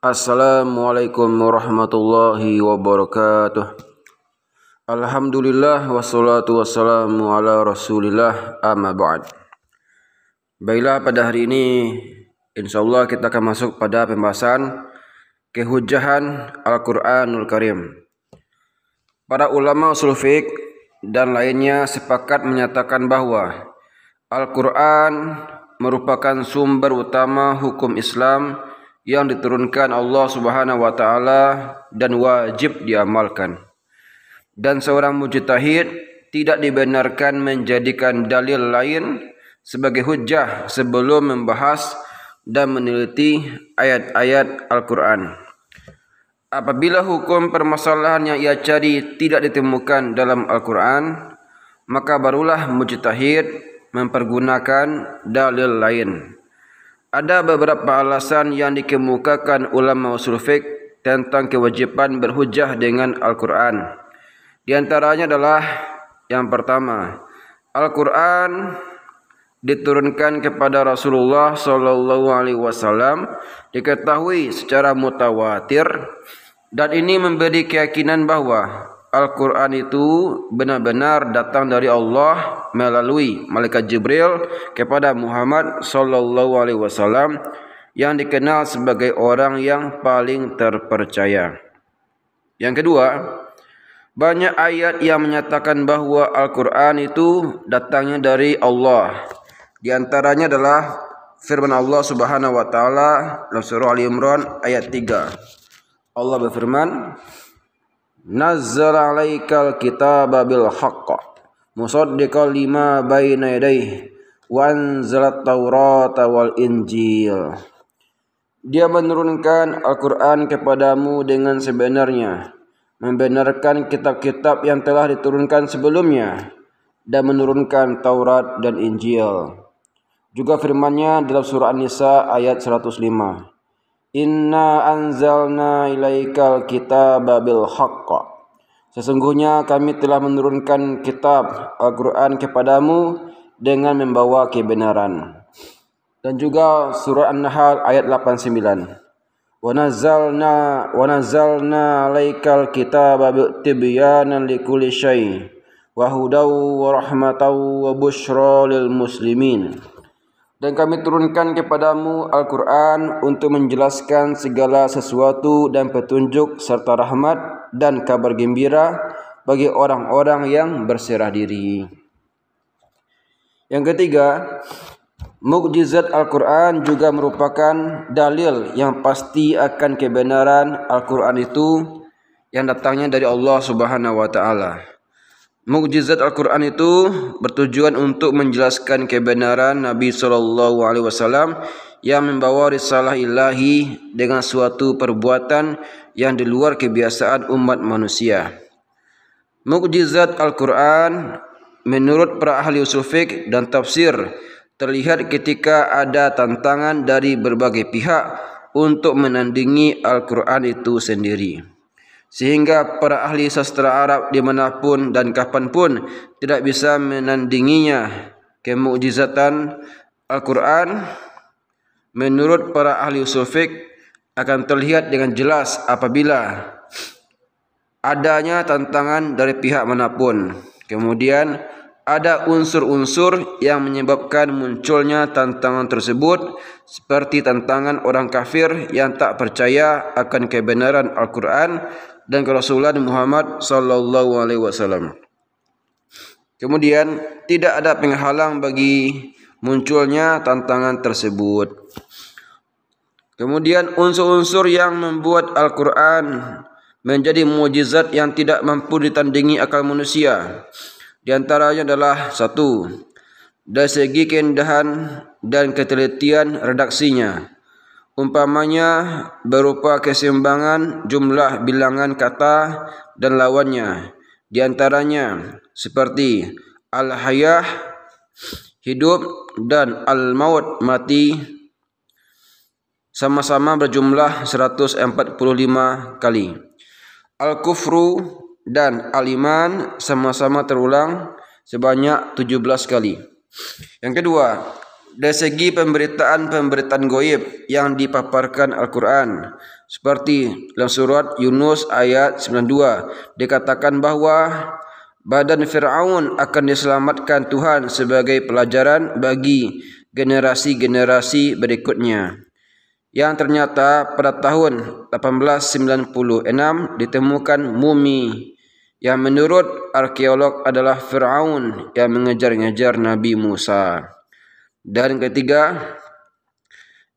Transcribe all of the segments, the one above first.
Assalamualaikum warahmatullahi wabarakatuh. Alhamdulillah wassalatu wassalamu ala Rasulillah amma ba'd. Baiklah pada hari ini insyaallah kita akan masuk pada pembahasan kehujahan Al-Qur'anul Karim. Para ulama usul fiqh dan lainnya sepakat menyatakan bahawa Al-Qur'an merupakan sumber utama hukum Islam yang yang diturunkan Allah Subhanahu wa taala dan wajib diamalkan. Dan seorang mujtahid tidak dibenarkan menjadikan dalil lain sebagai hujah sebelum membahas dan meneliti ayat-ayat Al-Quran. Apabila hukum permasalahan yang ia cari tidak ditemukan dalam Al-Quran, maka barulah mujtahid mempergunakan dalil lain. Ada beberapa alasan yang dikemukakan ulama usul fiqh tentang kewajiban berhujah dengan Al-Quran. Di antaranya adalah yang pertama, Al-Quran diturunkan kepada Rasulullah SAW Alaihi Wasallam diketahui secara mutawatir dan ini memberi keyakinan bahwa Al-Quran itu benar-benar datang dari Allah melalui Malaikat Jibril kepada Muhammad sallallahu alaihi wasallam yang dikenal sebagai orang yang paling terpercaya. Yang kedua, banyak ayat yang menyatakan bahawa Al-Quran itu datangnya dari Allah. Di antaranya adalah firman Allah Subhanahu wa taala dalam surah Al Imran ayat 3. Allah berfirman, Nazzal alaikal kitaba bil haqqa musaddiqal lima baina yadayhi wa anzalat taurata wal injil Dia menurunkan Al-Qur'an kepadamu dengan sebenarnya membenarkan kitab-kitab yang telah diturunkan sebelumnya dan menurunkan Taurat dan Injil juga firman-Nya dalam surah An-Nisa ayat 105 Inna anzalna ilaikal kitaba bil haqqa Sesungguhnya kami telah menurunkan kitab Al-Quran kepadamu dengan membawa kebenaran. Dan juga surah An-Nahl ayat 89. Wanazalna wanazalna laikal kita alaikal tibyan tibyanan likulli syai wa hudaw muslimin. Dan kami turunkan kepadamu Al-Quran untuk menjelaskan segala sesuatu dan petunjuk serta rahmat dan kabar gembira bagi orang-orang yang berserah diri. Yang ketiga, mukjizat Al-Quran juga merupakan dalil yang pasti akan kebenaran Al-Quran itu yang datangnya dari Allah Subhanahu wa taala. Mukjizat Al-Quran itu bertujuan untuk menjelaskan kebenaran Nabi Sallallahu Alaihi Wasallam yang membawa risalah ilahi dengan suatu perbuatan yang di luar kebiasaan umat manusia. Mukjizat Al-Quran menurut para ahli usul fiqh dan tafsir terlihat ketika ada tantangan dari berbagai pihak untuk menandingi Al-Quran itu sendiri sehingga para ahli sastra Arab di manapun dan kapanpun tidak bisa menandinginya kemujizatan Al-Quran menurut para ahli usul akan terlihat dengan jelas apabila adanya tantangan dari pihak manapun kemudian ada unsur-unsur yang menyebabkan munculnya tantangan tersebut seperti tantangan orang kafir yang tak percaya akan kebenaran Al-Quran dan kerasulan Muhammad sallallahu alaihi wasallam. Kemudian tidak ada penghalang bagi munculnya tantangan tersebut. Kemudian unsur-unsur yang membuat Al-Qur'an menjadi mujizat yang tidak mampu ditandingi akal manusia. Di antaranya adalah satu, dari segi keindahan dan ketelitian redaksinya umpamanya berupa keseimbangan jumlah bilangan kata dan lawannya di antaranya seperti al-hayah hidup dan al-maut mati sama-sama berjumlah 145 kali al-kufru dan al-iman sama-sama terulang sebanyak 17 kali yang kedua dari segi pemberitaan-pemberitaan goib yang dipaparkan Al-Quran. Seperti dalam surat Yunus ayat 92 dikatakan bahawa badan Fir'aun akan diselamatkan Tuhan sebagai pelajaran bagi generasi-generasi berikutnya. Yang ternyata pada tahun 1896 ditemukan mumi yang menurut arkeolog adalah Fir'aun yang mengejar-ngejar Nabi Musa. Dan ketiga,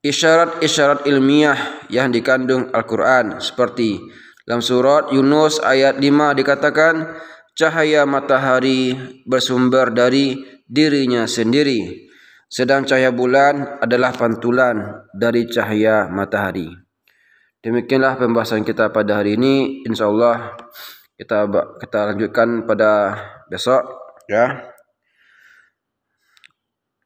isyarat-isyarat ilmiah yang dikandung Al-Quran seperti dalam surat Yunus ayat 5 dikatakan cahaya matahari bersumber dari dirinya sendiri sedang cahaya bulan adalah pantulan dari cahaya matahari. Demikianlah pembahasan kita pada hari ini. Insyaallah kita kita lanjutkan pada besok ya.